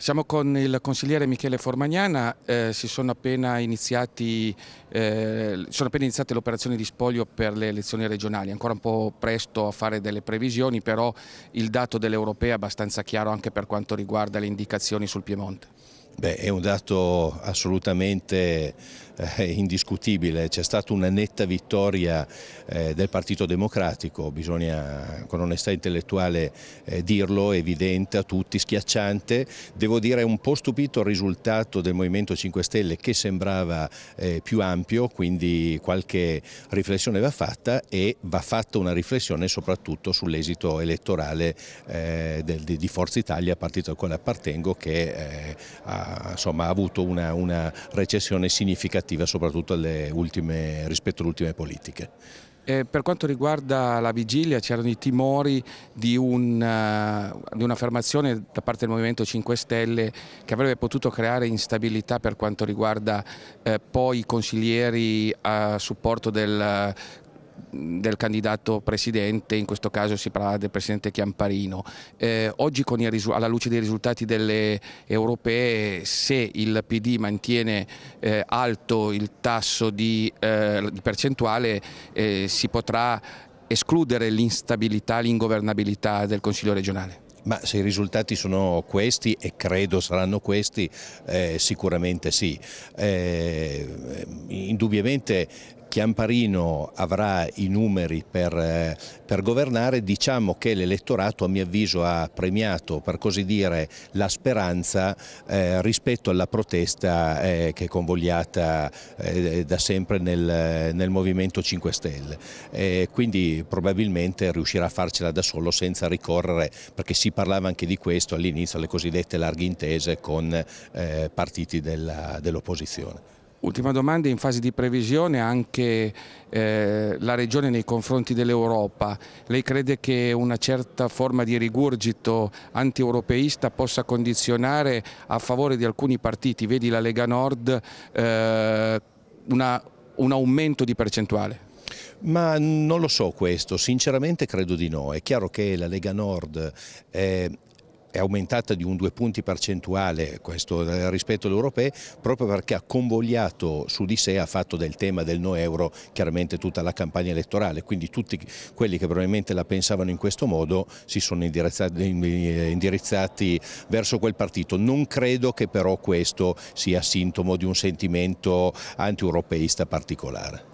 Siamo con il consigliere Michele Formagnana, eh, si sono appena, iniziati, eh, sono appena iniziate le operazioni di spoglio per le elezioni regionali, ancora un po' presto a fare delle previsioni, però il dato dell'Europea è abbastanza chiaro anche per quanto riguarda le indicazioni sul Piemonte. Beh, è un dato assolutamente eh, indiscutibile, c'è stata una netta vittoria eh, del Partito Democratico, bisogna con onestà intellettuale eh, dirlo, evidente a tutti, schiacciante, devo dire un po' stupito il risultato del Movimento 5 Stelle che sembrava più ampio, quindi qualche riflessione va fatta e va fatta una riflessione soprattutto sull'esito elettorale di Forza Italia, partito al quale appartengo, che ha ha, insomma, ha avuto una, una, recessione significativa soprattutto ultime, rispetto alle ultime politiche. Eh, per quanto riguarda la vigilia c'erano i timori di, eh, un'affermazione da parte del Movimento 5 Stelle che avrebbe potuto creare instabilità per quanto riguarda eh, poi i consiglieri a supporto del del candidato presidente, in questo caso si parla del presidente Chiamparino. Eh, oggi alla luce dei risultati delle europee se il PD mantiene eh, alto il tasso di, eh, di percentuale eh, si potrà escludere l'instabilità, l'ingovernabilità del Consiglio regionale. Ma se i risultati sono questi, e credo saranno questi, eh, sicuramente sì. Eh, indubbiamente Chiamparino avrà i numeri per, eh, per governare, diciamo che l'elettorato a mio avviso ha premiato per così dire la speranza eh, rispetto alla protesta eh, che è convogliata eh, da sempre nel, nel, Movimento 5 Stelle. quindi probabilmente riuscirà a farcela da solo senza ricorrere, perché si parlava anche di questo all'inizio, alle cosiddette larghe intese con eh, partiti dell'opposizione. Ultima domanda, in fase di previsione anche eh, la Regione nei confronti dell'Europa. Lei crede che una certa forma di rigurgito anti-europeista possa condizionare a favore di alcuni partiti, vedi la Lega Nord, eh, una, un aumento di percentuale? Ma non lo so questo, sinceramente credo di no. È chiaro che la Lega Nord è eh, è aumentata di un due punti percentuale questo, eh, rispetto alle europee proprio perché ha convogliato su di sé, ha fatto del tema del no euro chiaramente tutta la campagna elettorale, quindi tutti quelli che probabilmente la pensavano in questo modo si sono indirizzati, eh, indirizzati verso quel partito. Non credo che però questo sia sintomo di un sentimento anti-europeista particolare.